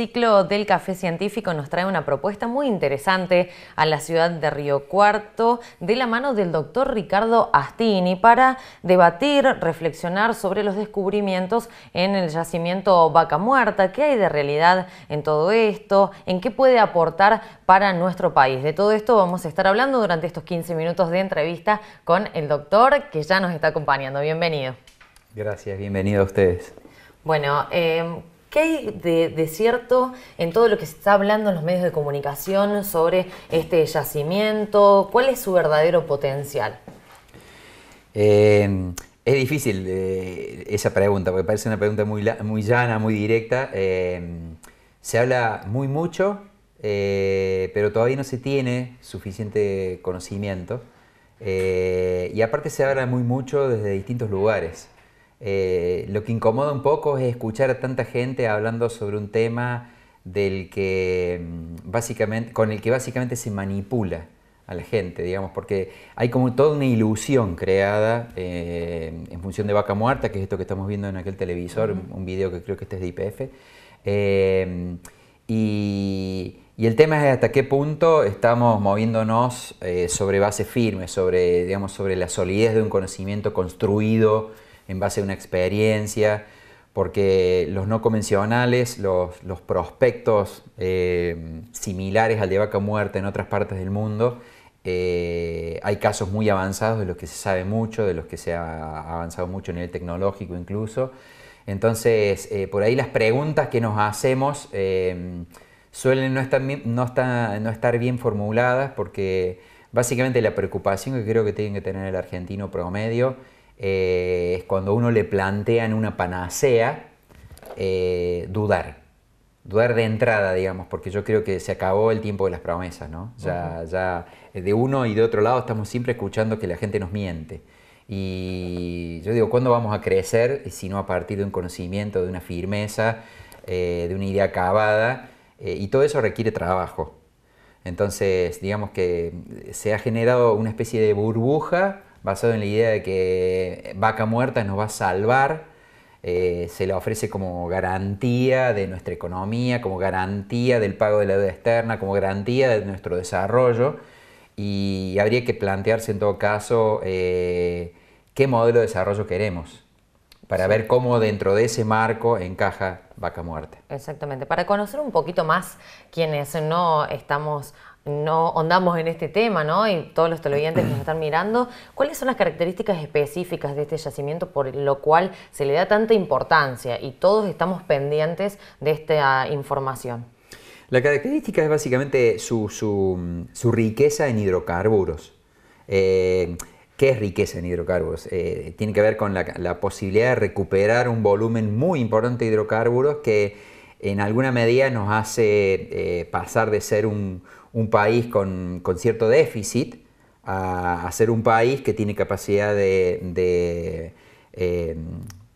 ciclo del café científico nos trae una propuesta muy interesante a la ciudad de Río Cuarto de la mano del doctor Ricardo Astini para debatir, reflexionar sobre los descubrimientos en el yacimiento Vaca Muerta, qué hay de realidad en todo esto, en qué puede aportar para nuestro país. De todo esto vamos a estar hablando durante estos 15 minutos de entrevista con el doctor que ya nos está acompañando. Bienvenido. Gracias, bienvenido a ustedes. Bueno, eh, ¿Qué hay de, cierto en todo lo que se está hablando en los medios de comunicación sobre este yacimiento? ¿Cuál es su verdadero potencial? Em, es difícil eh, esa pregunta, porque parece una pregunta muy, muy llana, muy directa. Em, se habla muy mucho, eh, pero todavía no se tiene suficiente conocimiento. Eh, y aparte se habla muy mucho desde distintos lugares. Eh, lo que incomoda un poco es escuchar a tanta gente hablando sobre un tema del que mm, básicamente, con el que básicamente se manipula a la gente, digamos, porque hay como toda una ilusión creada eh, en función de vaca muerta, que es esto que estamos viendo en aquel televisor, un video que creo que este es de IPF. Eh, y, el tema es hasta qué punto estamos moviéndonos sobre base firme, sobre, sobre la solidez de un conocimiento construido en base a una experiencia, porque los no convencionales, los, prospectos eh, similares al de vaca muerta en otras partes del mundo, eh, hay casos muy avanzados de los que se sabe mucho, de los que se ha avanzado mucho a nivel tecnológico incluso. Entonces, eh, por ahí las preguntas que nos hacemos suelen no estar, no estar bien formuladas porque básicamente la preocupación que creo que tiene que tener el argentino promedio eh, es cuando uno le plantean una panacea, eh, dudar. Dudar de entrada, digamos, porque yo creo que se acabó el tiempo de las promesas, ¿no? Ya, ya eh, de uno y de otro lado estamos siempre escuchando que la gente nos miente. Y yo digo, ¿cuándo vamos a crecer si no a partir de un conocimiento, de una firmeza, de una idea acabada? y todo eso requiere trabajo. Entonces, digamos que se ha generado una especie de burbuja basado en la idea de que vaca muerta nos va a salvar, eh, se la ofrece como garantía de nuestra economía, como garantía del pago de la deuda externa, como garantía de nuestro desarrollo y habría que plantearse en todo caso eh, qué modelo de desarrollo queremos para ver cómo dentro de ese marco encaja Vaca Muerte. Exactamente. Para conocer un poquito más quienes no estamos no andamos en este tema, ¿no? Y todos los televidentes que nos están mirando, ¿cuáles son las características específicas de este yacimiento por lo cual se le da tanta importancia y todos estamos pendientes de esta información? La característica es básicamente su, riqueza en hidrocarburos. Eh, ¿Qué es riqueza en hidrocarburos? Eh, tiene que ver con la, posibilidad de recuperar un volumen muy importante de hidrocarburos que en alguna medida nos hace eh, pasar de ser un, un país con, con cierto déficit a, ser un país que tiene capacidad de, em,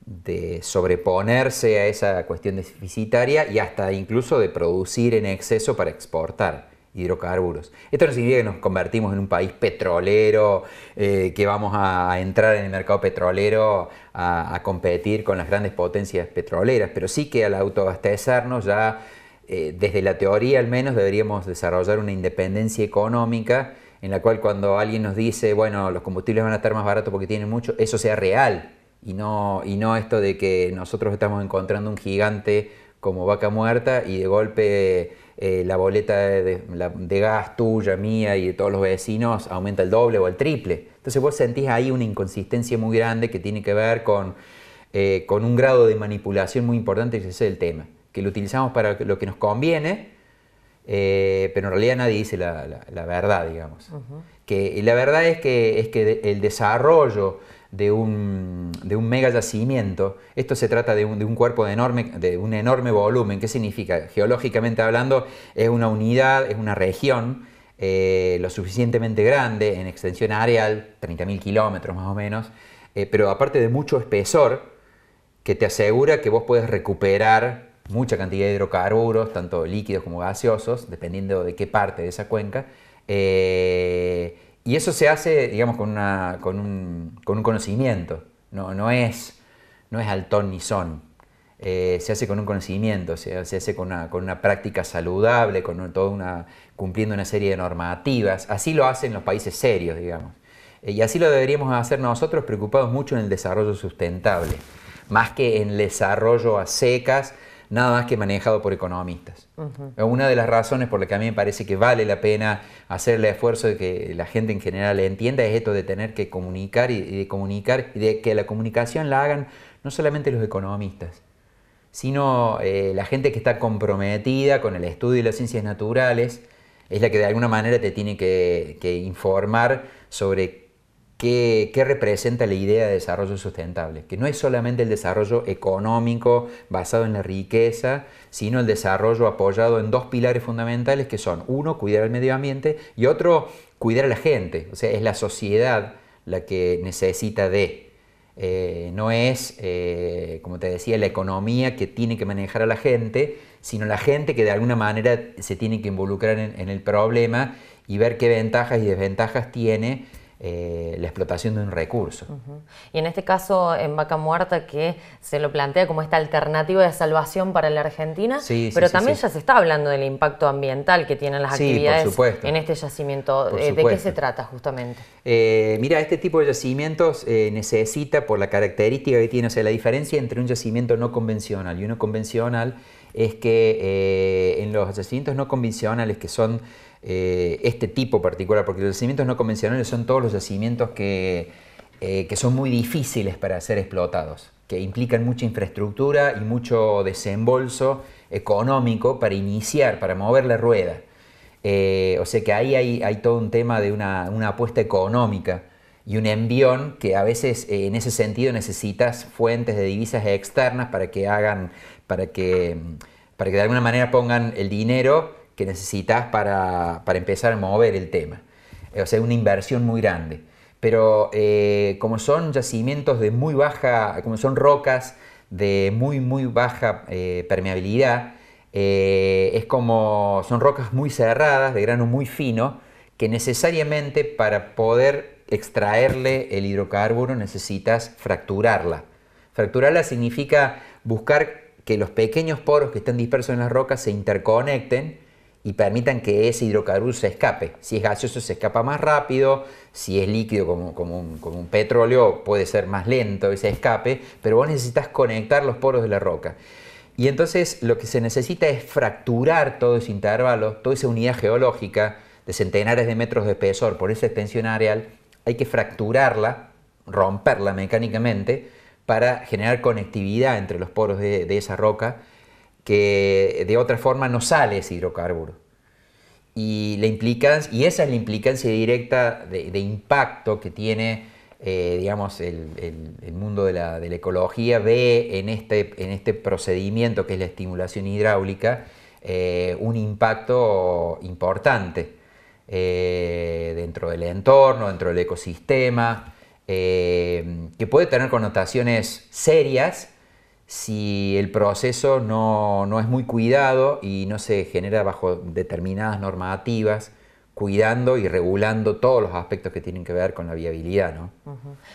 de, sobreponerse a esa cuestión deficitaria y hasta incluso de producir en exceso para exportar hidrocarburos. Esto no significa que nos convertimos en un país petrolero, eh, que vamos a entrar en el mercado petrolero a, a competir con las grandes potencias petroleras, pero sí que al autoabastecernos ya eh, desde la teoría al menos deberíamos desarrollar una independencia económica en la cual cuando alguien nos dice, bueno, los combustibles van a estar más baratos porque tienen mucho, eso sea real y no, esto de que nosotros estamos encontrando un gigante como vaca muerta y de golpe eh, la boleta de, gas tuya, mía y de todos los vecinos aumenta el doble o el triple. Entonces vos sentís ahí una inconsistencia muy grande que tiene que ver con, eh, con un grado de manipulación muy importante, y ese es el tema que lo utilizamos para lo que nos conviene, eh, pero en realidad nadie dice la, verdad, digamos. que, la verdad es que, es que el desarrollo de un, de mega yacimiento, esto se trata de un, cuerpo de, enorme, de un enorme volumen, ¿qué significa? Geológicamente hablando, es una unidad, es una región eh, lo suficientemente grande en extensión areal, 30.000 kilómetros más o menos, eh, pero aparte de mucho espesor, que te asegura que vos puedes recuperar mucha cantidad de hidrocarburos, tanto líquidos como gaseosos, dependiendo de qué parte de esa cuenca. Eh, y eso se hace, digamos, con, un, con un, conocimiento, no, es, no es al ni son. Eh, se hace con un conocimiento, se, hace con una, práctica saludable, con una, cumpliendo una serie de normativas. Así lo hacen los países serios, digamos. Eh, y así lo deberíamos hacer nosotros, preocupados mucho en el desarrollo sustentable, más que en el desarrollo a secas, nada más que manejado por economistas. Una de las razones por la que a mí me parece que vale la pena hacer el esfuerzo de que la gente en general entienda es esto de tener que comunicar y, de comunicar y de que la comunicación la hagan no solamente los economistas, sino eh, la gente que está comprometida con el estudio de las ciencias naturales, es la que de alguna manera te tiene que, que informar sobre qué, representa la idea de desarrollo sustentable, que no es solamente el desarrollo económico basado en la riqueza, sino el desarrollo apoyado en dos pilares fundamentales que son, uno, cuidar el medio ambiente y otro, cuidar a la gente, o sea, es la sociedad la que necesita de... Eh, no es, eh, como te decía, la economía que tiene que manejar a la gente, sino la gente que de alguna manera se tiene que involucrar en el problema y ver qué ventajas y desventajas tiene eh, la explotación de un recurso. Y en este caso, en Vaca Muerta, que se lo plantea como esta alternativa de salvación para la Argentina, pero también ya se está hablando del impacto ambiental que tienen las actividades en este yacimiento. Eh, ¿De qué se trata justamente? Eh, mira, este tipo de yacimientos necesita, por la característica que tiene, o sea, la diferencia entre un yacimiento no convencional y uno convencional es que en los yacimientos no convencionales, que son eh, este tipo particular, porque los yacimientos no convencionales son todos los yacimientos que, eh, que son muy difíciles para ser explotados, que implican mucha infraestructura y mucho desembolso económico para iniciar, para mover la rueda. Eh, o sea que ahí hay, hay todo un tema de una, una, apuesta económica y un envión que a veces en ese sentido necesitas fuentes de divisas externas para que hagan, para que, para que de alguna manera pongan el dinero que necesitas para, empezar a mover el tema. Eh, o sea, una inversión muy grande. Pero eh, como son yacimientos de muy baja, como son rocas de muy, muy baja eh, permeabilidad, es como son rocas muy cerradas, de grano muy fino, que necesariamente para poder extraerle el hidrocarburo necesitas fracturarla. Fracturarla significa buscar que los pequeños poros que están dispersos en las rocas se interconecten y permitan que ese hidrocarburo se escape. Si es gaseoso se escapa más rápido, si es líquido como, un, petróleo puede ser más lento ese escape, pero vos necesitas conectar los poros de la roca. Y entonces lo que se necesita es fracturar todo ese intervalo, toda esa unidad geológica de centenares de metros de espesor por esa extensión areal, hay que fracturarla, romperla mecánicamente para generar conectividad entre los poros de esa roca que de otra forma no sale ese hidrocarburo. Y, la y esa es la implicancia directa de, impacto que tiene eh, digamos, el, mundo de la, ecología ve en este, en este procedimiento que es la estimulación hidráulica eh, un impacto importante eh, dentro del entorno, dentro del ecosistema, que puede tener connotaciones serias si el proceso no, es muy cuidado y no se genera bajo determinadas normativas, cuidando y regulando todos los aspectos que tienen que ver con la viabilidad. ¿no?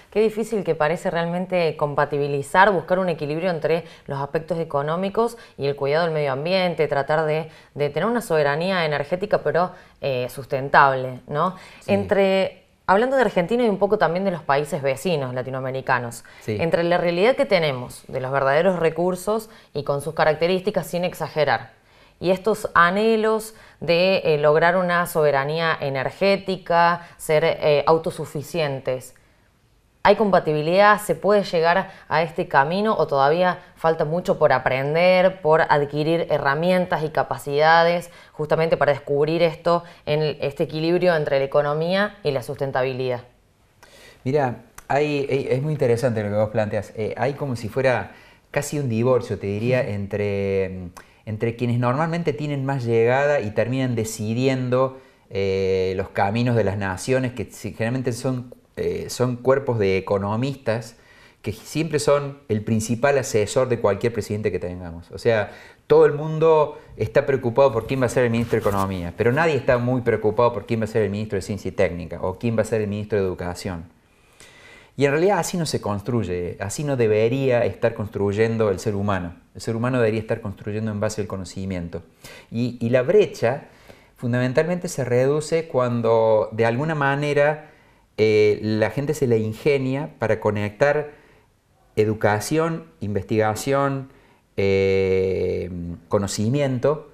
Qué difícil que parece realmente compatibilizar, buscar un equilibrio entre los aspectos económicos y el cuidado del medio ambiente, tratar de, tener una soberanía energética pero eh, sustentable. ¿no? Entre Hablando de Argentina y un poco también de los países vecinos latinoamericanos, entre la realidad que tenemos de los verdaderos recursos y con sus características sin exagerar, y estos anhelos de eh, lograr una soberanía energética, ser eh, autosuficientes, ¿Hay compatibilidad? ¿Se puede llegar a este camino o todavía falta mucho por aprender, por adquirir herramientas y capacidades justamente para descubrir esto en este equilibrio entre la economía y la sustentabilidad? Mira, es muy interesante lo que vos planteas. Eh, hay como si fuera casi un divorcio, te diría, entre, entre quienes normalmente tienen más llegada y terminan decidiendo eh, los caminos de las naciones, que generalmente son eh, son cuerpos de economistas que siempre son el principal asesor de cualquier presidente que tengamos. O sea, todo el mundo está preocupado por quién va a ser el ministro de Economía, pero nadie está muy preocupado por quién va a ser el ministro de Ciencia y Técnica o quién va a ser el ministro de Educación. Y en realidad así no se construye, así no debería estar construyendo el ser humano. El ser humano debería estar construyendo en base al conocimiento. y la brecha fundamentalmente se reduce cuando de alguna manera eh, la gente se le ingenia para conectar educación, investigación, eh, conocimiento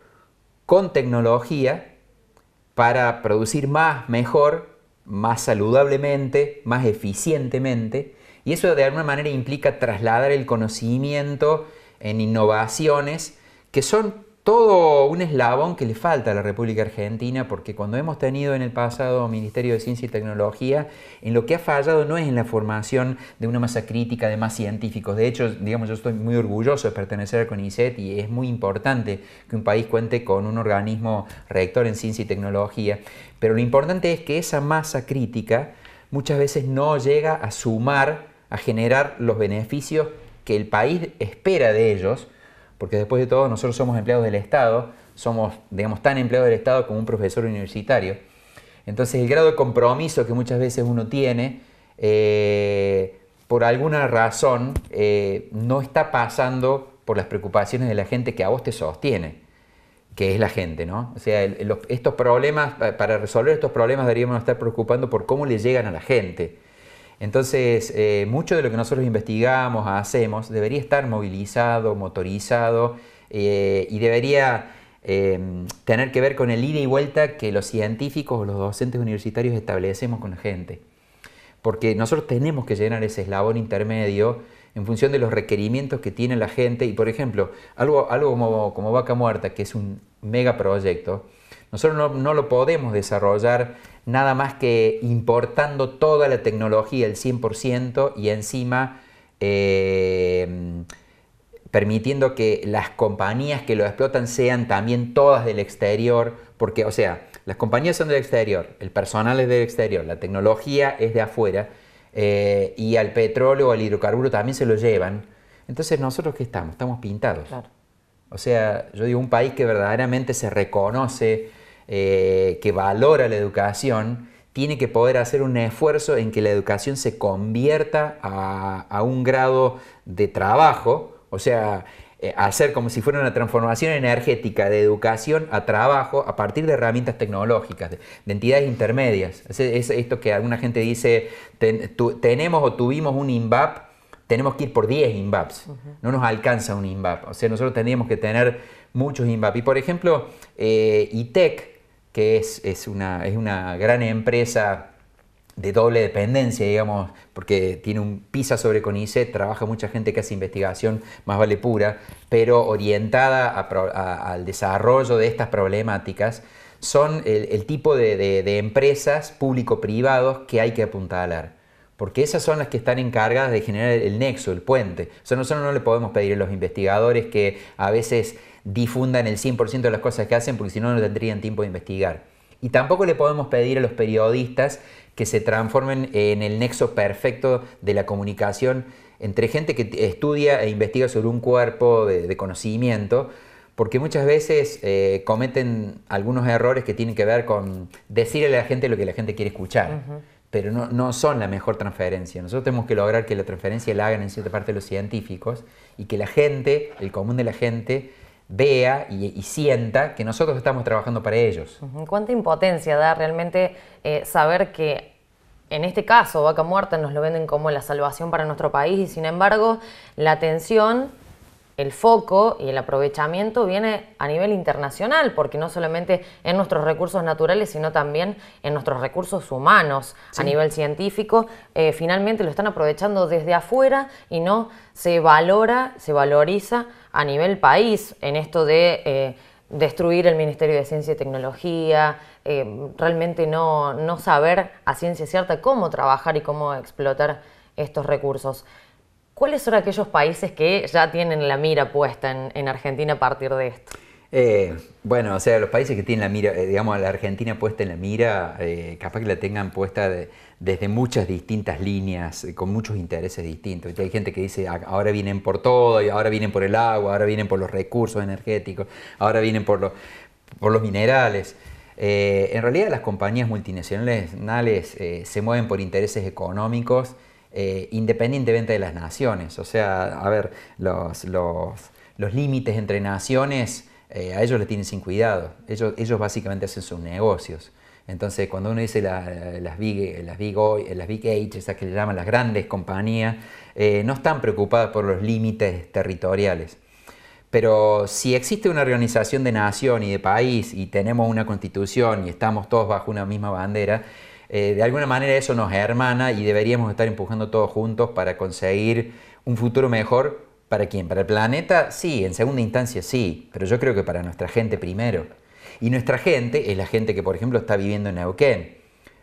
con tecnología para producir más, mejor, más saludablemente, más eficientemente. Y eso de alguna manera implica trasladar el conocimiento en innovaciones que son todo un eslabón que le falta a la República Argentina, porque cuando hemos tenido en el pasado Ministerio de Ciencia y Tecnología, en lo que ha fallado no es en la formación de una masa crítica de más científicos. De hecho, digamos, yo estoy muy orgulloso de pertenecer a CONICET y es muy importante que un país cuente con un organismo rector en ciencia y tecnología. Pero lo importante es que esa masa crítica muchas veces no llega a sumar, a generar los beneficios que el país espera de ellos porque después de todo nosotros somos empleados del Estado, somos, digamos, tan empleados del Estado como un profesor universitario. Entonces el grado de compromiso que muchas veces uno tiene, eh, por alguna razón, eh, no está pasando por las preocupaciones de la gente que a vos te sostiene, que es la gente, ¿no? O sea, estos problemas, para resolver estos problemas deberíamos estar preocupando por cómo le llegan a la gente entonces, eh, mucho de lo que nosotros investigamos, hacemos, debería estar movilizado, motorizado eh, y debería em, tener que ver con el ida y vuelta que los científicos o los docentes universitarios establecemos con la gente. Porque nosotros tenemos que llenar ese eslabón intermedio en función de los requerimientos que tiene la gente. Y, por ejemplo, algo, como, Vaca Muerta, que es un megaproyecto, nosotros no lo podemos desarrollar nada más que importando toda la tecnología, el 100%, y encima eh, permitiendo que las compañías que lo explotan sean también todas del exterior, porque, o sea, las compañías son del exterior, el personal es del exterior, la tecnología es de afuera, eh, y al petróleo o al hidrocarburo también se lo llevan. Entonces, ¿nosotros qué estamos? Estamos pintados. O sea, yo digo, un país que verdaderamente se reconoce eh, que valora la educación, tiene que poder hacer un esfuerzo en que la educación se convierta a, un grado de trabajo, o sea, eh, hacer como si fuera una transformación energética de educación a trabajo a partir de herramientas tecnológicas, de, entidades intermedias. Es, esto que alguna gente dice, tenemos o tuvimos un INVAP, tenemos que ir por 10 INVAPs, no nos alcanza un INVAP, o sea, nosotros tendríamos que tener muchos INVAP. Y por ejemplo, ITEC, eh, que es, una, gran empresa de doble dependencia, digamos, porque tiene un pisa sobre CONICET, trabaja mucha gente que hace investigación más vale pura, pero orientada al desarrollo de estas problemáticas, son el, tipo de, de empresas público-privados que hay que apuntalar porque esas son las que están encargadas de generar el nexo, el puente. O sea, nosotros no le podemos pedir a los investigadores que a veces difundan el 100% de las cosas que hacen, porque si no, no tendrían tiempo de investigar. Y tampoco le podemos pedir a los periodistas que se transformen en el nexo perfecto de la comunicación entre gente que estudia e investiga sobre un cuerpo de, conocimiento, porque muchas veces eh, cometen algunos errores que tienen que ver con decirle a la gente lo que la gente quiere escuchar pero no, son la mejor transferencia. Nosotros tenemos que lograr que la transferencia la hagan en cierta parte los científicos y que la gente, el común de la gente, vea y, sienta que nosotros estamos trabajando para ellos. ¿Cuánta impotencia da realmente eh, saber que en este caso, Vaca Muerta, nos lo venden como la salvación para nuestro país y sin embargo la atención el foco y el aprovechamiento viene a nivel internacional, porque no solamente en nuestros recursos naturales, sino también en nuestros recursos humanos a nivel científico, eh, finalmente lo están aprovechando desde afuera y no se valora, se valoriza a nivel país en esto de eh, destruir el Ministerio de Ciencia y Tecnología, eh, realmente no, no saber a ciencia cierta cómo trabajar y cómo explotar estos recursos. ¿Cuáles son aquellos países que ya tienen la mira puesta en, Argentina a partir de esto? Eh, bueno, o sea, los países que tienen la mira, eh, digamos, la Argentina puesta en la mira, eh, capaz que la tengan puesta desde muchas distintas líneas, con muchos intereses distintos. hay gente que dice, ah, ahora vienen por todo, y ahora vienen por el agua, ahora vienen por los recursos energéticos, ahora vienen por, por los minerales. en realidad las compañías multinacionales se mueven por intereses económicos eh, independientemente de las naciones. O sea, a ver, los, límites entre naciones eh, a ellos les tienen sin cuidado. Ellos, ellos básicamente hacen sus negocios. Entonces, cuando uno dice las, big, las, big las Big H, esas que le llaman las grandes compañías, eh, no están preocupadas por los límites territoriales. Pero si existe una organización de nación y de país y tenemos una constitución y estamos todos bajo una misma bandera, eh, de alguna manera eso nos hermana y deberíamos estar empujando todos juntos para conseguir un futuro mejor. ¿Para quién? ¿Para el planeta? Sí, en segunda instancia sí, pero yo creo que para nuestra gente primero. Y nuestra gente es la gente que, por ejemplo, está viviendo en Neuquén.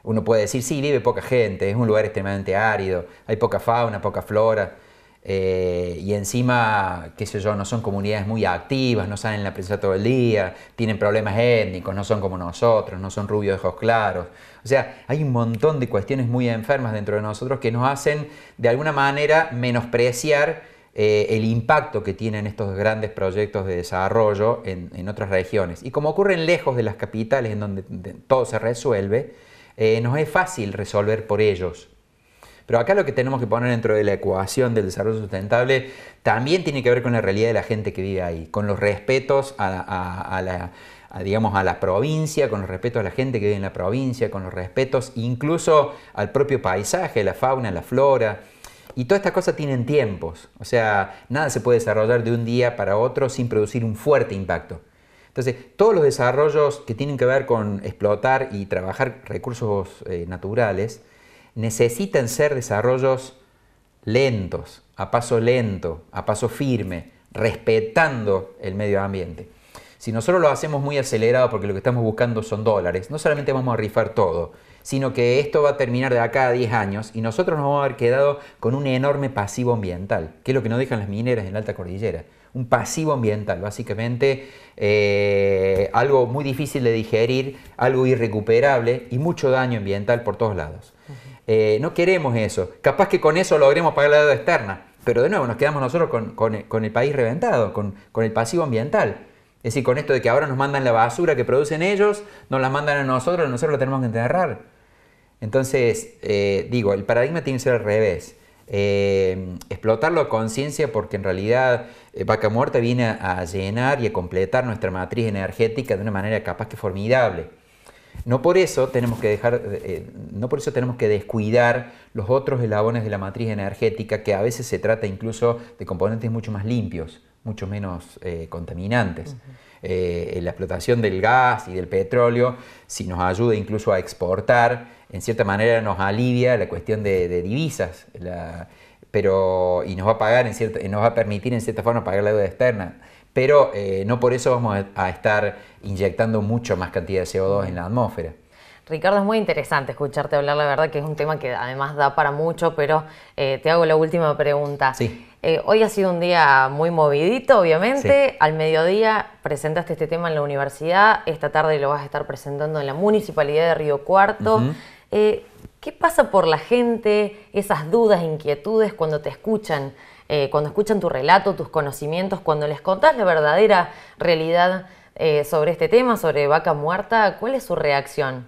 Uno puede decir, sí, vive poca gente, es un lugar extremadamente árido, hay poca fauna, poca flora, eh, y encima, qué sé yo, no son comunidades muy activas, no salen en la prensa todo el día, tienen problemas étnicos, no son como nosotros, no son rubios de ojos claros. O sea, hay un montón de cuestiones muy enfermas dentro de nosotros que nos hacen de alguna manera menospreciar eh, el impacto que tienen estos grandes proyectos de desarrollo en, otras regiones. Y como ocurren lejos de las capitales en donde todo se resuelve, eh, nos es fácil resolver por ellos. Pero acá lo que tenemos que poner dentro de la ecuación del desarrollo sustentable también tiene que ver con la realidad de la gente que vive ahí, con los respetos a, la digamos, a la provincia, con los respetos a la gente que vive en la provincia, con los respetos incluso al propio paisaje, la fauna, la flora. Y todas estas cosas tienen tiempos, o sea, nada se puede desarrollar de un día para otro sin producir un fuerte impacto. Entonces, todos los desarrollos que tienen que ver con explotar y trabajar recursos eh, naturales necesitan ser desarrollos lentos, a paso lento, a paso firme, respetando el medio ambiente. Si nosotros lo hacemos muy acelerado porque lo que estamos buscando son dólares, no solamente vamos a rifar todo, sino que esto va a terminar de acá a 10 años y nosotros nos vamos a haber quedado con un enorme pasivo ambiental, que es lo que nos dejan las mineras en la alta cordillera. Un pasivo ambiental, básicamente eh, algo muy difícil de digerir, algo irrecuperable y mucho daño ambiental por todos lados. Eh, no queremos eso. Capaz que con eso logremos pagar la deuda externa, pero de nuevo nos quedamos nosotros con, el país reventado, con, el pasivo ambiental. Es decir, con esto de que ahora nos mandan la basura que producen ellos, nos la mandan a nosotros, nosotros la tenemos que enterrar. Entonces, eh, digo, el paradigma tiene que ser al revés. Eh, explotarlo con conciencia porque en realidad Vaca Muerta viene a llenar y a completar nuestra matriz energética de una manera capaz que formidable. No por eso tenemos que dejar, eh, eh, no por eso tenemos que descuidar los otros eslabones de la matriz energética, que a veces se trata incluso de componentes mucho más limpios, mucho menos eh, contaminantes. la explotación del gas y del petróleo, si nos ayuda incluso a exportar, en cierta manera nos alivia la cuestión de, divisas, pero, y nos va a pagar nos va a permitir en cierta forma pagar la deuda externa pero eh, no por eso vamos a estar inyectando mucho más cantidad de CO2 en la atmósfera. Ricardo, es muy interesante escucharte hablar, la verdad que es un tema que además da para mucho, pero eh, te hago la última pregunta. Sí. Eh, hoy ha sido un día muy movidito, obviamente. Al mediodía presentaste este tema en la universidad, esta tarde lo vas a estar presentando en la Municipalidad de Río Cuarto. ¿Qué pasa por la gente, esas dudas, inquietudes cuando te escuchan, eh, cuando escuchan tu relato, tus conocimientos, cuando les contás la verdadera realidad eh, sobre este tema, sobre vaca muerta? ¿Cuál es su reacción?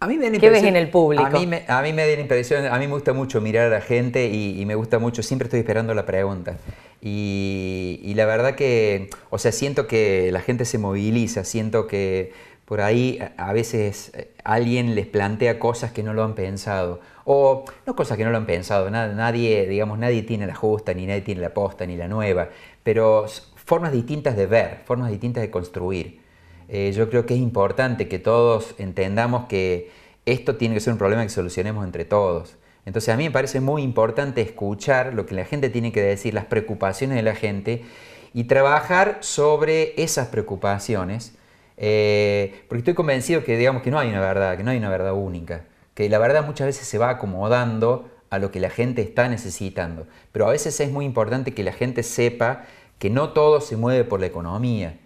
A mí ¿Qué ves en el público? A mí, me, da la impresión, a mí me gusta mucho mirar a la gente y, me gusta mucho, siempre estoy esperando la pregunta. Y, y, la verdad que, o sea, siento que la gente se moviliza, siento que por ahí eh, a veces eh, alguien les plantea cosas que no lo han pensado, o no cosas que no lo han pensado, nadie, digamos, nadie tiene la justa, ni nadie tiene la posta, ni la nueva, pero formas distintas de ver, formas distintas de construir. Eh, yo creo que es importante que todos entendamos que esto tiene que ser un problema que solucionemos entre todos. Entonces a mí me parece muy importante escuchar lo que la gente tiene que decir, las preocupaciones de la gente, y trabajar sobre esas preocupaciones eh, porque estoy convencido que digamos que no hay una verdad, que no hay una verdad única, que la verdad muchas veces se va acomodando a lo que la gente está necesitando. Pero a veces es muy importante que la gente sepa que no todo se mueve por la economía,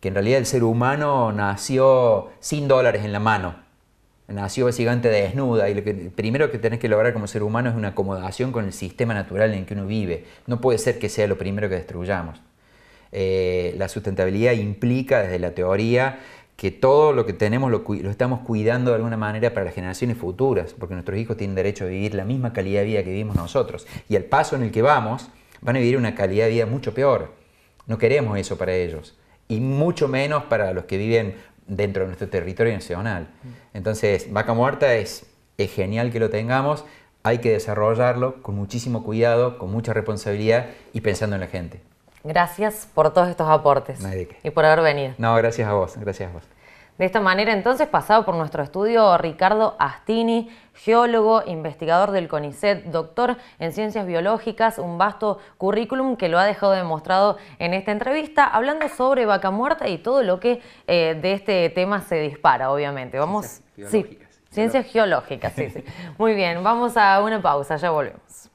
que en realidad el ser humano nació sin dólares en la mano, nació básicamente desnuda y lo primero que tenés que lograr como ser humano es una acomodación con el sistema natural en el que uno vive. No puede ser que sea lo primero que destruyamos. Eh, la sustentabilidad implica desde la teoría que todo lo que tenemos lo, estamos cuidando de alguna manera para las generaciones futuras, porque nuestros hijos tienen derecho a vivir la misma calidad de vida que vivimos nosotros. Y al paso en el que vamos, van a vivir una calidad de vida mucho peor. No queremos eso para ellos, y mucho menos para los que viven dentro de nuestro territorio nacional. Entonces, vaca muerta es genial que lo tengamos, hay que desarrollarlo con muchísimo cuidado, con mucha responsabilidad y pensando en la gente. Gracias por todos estos aportes y por haber venido. No, gracias a vos, gracias vos. De esta manera, entonces, pasado por nuestro estudio Ricardo Astini, geólogo, investigador del CONICET, doctor en ciencias biológicas, un vasto currículum que lo ha dejado demostrado en esta entrevista, hablando sobre vaca muerta y todo lo que eh, de este tema se dispara, obviamente. Vamos. Ciencias geológicas. ciencias geológicas, sí, sí. Muy bien, vamos a una pausa, ya volvemos.